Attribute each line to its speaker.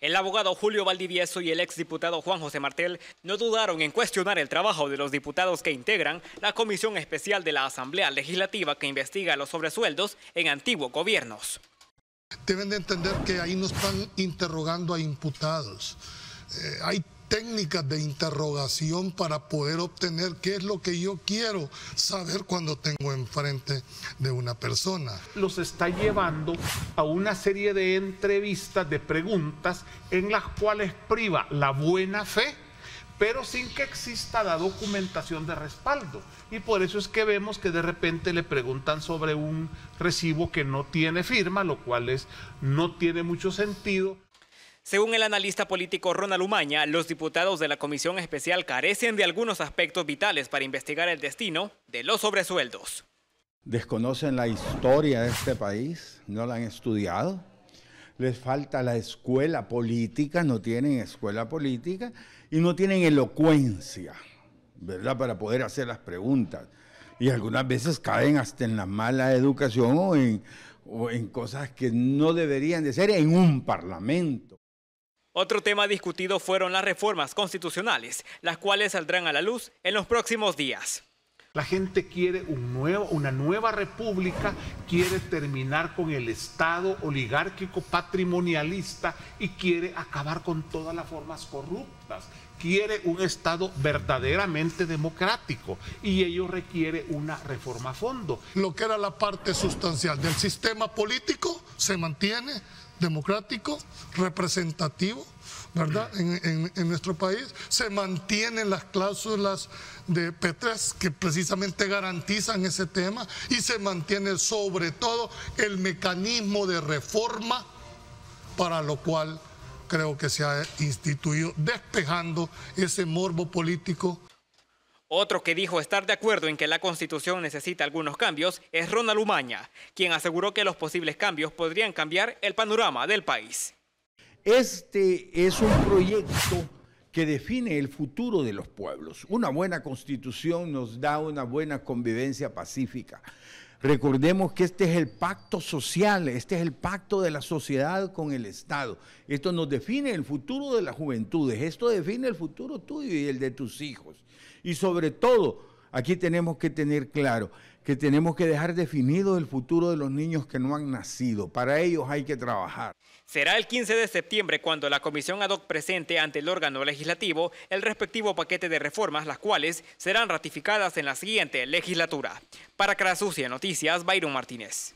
Speaker 1: El abogado Julio Valdivieso y el exdiputado Juan José Martel no dudaron en cuestionar el trabajo de los diputados que integran la Comisión Especial de la Asamblea Legislativa que investiga los sobresueldos en antiguos gobiernos.
Speaker 2: Deben de entender que ahí nos están interrogando a imputados. Eh, hay técnicas de interrogación para poder obtener qué es lo que yo quiero saber cuando tengo enfrente
Speaker 3: de una persona. Los está llevando a una serie de entrevistas, de preguntas, en las cuales priva la buena fe, pero sin que exista la documentación de respaldo. Y por eso es que vemos que de repente le preguntan sobre un recibo que no tiene firma, lo cual es, no tiene mucho sentido. Según el analista político Ronald Umaña, los diputados de la Comisión Especial
Speaker 1: carecen de algunos aspectos vitales para investigar el destino de los sobresueldos.
Speaker 4: Desconocen la historia de este país, no la han estudiado, les falta la escuela política, no tienen escuela política y no tienen elocuencia, ¿verdad? Para poder hacer las preguntas. Y algunas veces caen hasta en la mala educación o en cosas que no deberían de ser en un parlamento.
Speaker 1: Otro tema discutido fueron las reformas constitucionales, las cuales saldrán a la luz en los próximos días.
Speaker 3: La gente quiere un nuevo, una nueva república, quiere terminar con el Estado oligárquico patrimonialista y quiere acabar con todas las formas corruptas. Quiere un Estado verdaderamente democrático y ello requiere una reforma a fondo. Lo que era la parte sustancial del sistema político se mantiene, democrático,
Speaker 2: representativo, ¿verdad? En, nuestro país. Se mantienen las cláusulas de P3 que precisamente garantizan ese tema y se mantiene sobre todo el mecanismo de reforma para lo cual creo que se ha instituido, despejando ese morbo político.
Speaker 1: Otro que dijo estar de acuerdo en que la Constitución necesita algunos cambios es Ronald Umaña, quien aseguró que los posibles cambios podrían cambiar el panorama del país.
Speaker 4: Este es un proyecto que define el futuro de los pueblos. Una buena constitución nos da una buena convivencia pacífica. Recordemos que este es el pacto social, este es el pacto de la sociedad con el Estado. Esto nos define el futuro de las juventudes, esto define el futuro tuyo y el de tus hijos. Y sobre todo, aquí tenemos que tener claro que tenemos que dejar definido el futuro de los niños que no han nacido. Para ellos hay que trabajar.
Speaker 1: Será el 15 de septiembre cuando la comisión ad presente ante el órgano legislativo el respectivo paquete de reformas, las cuales serán ratificadas en la siguiente legislatura. Para Crasucia Noticias, Byron Martínez.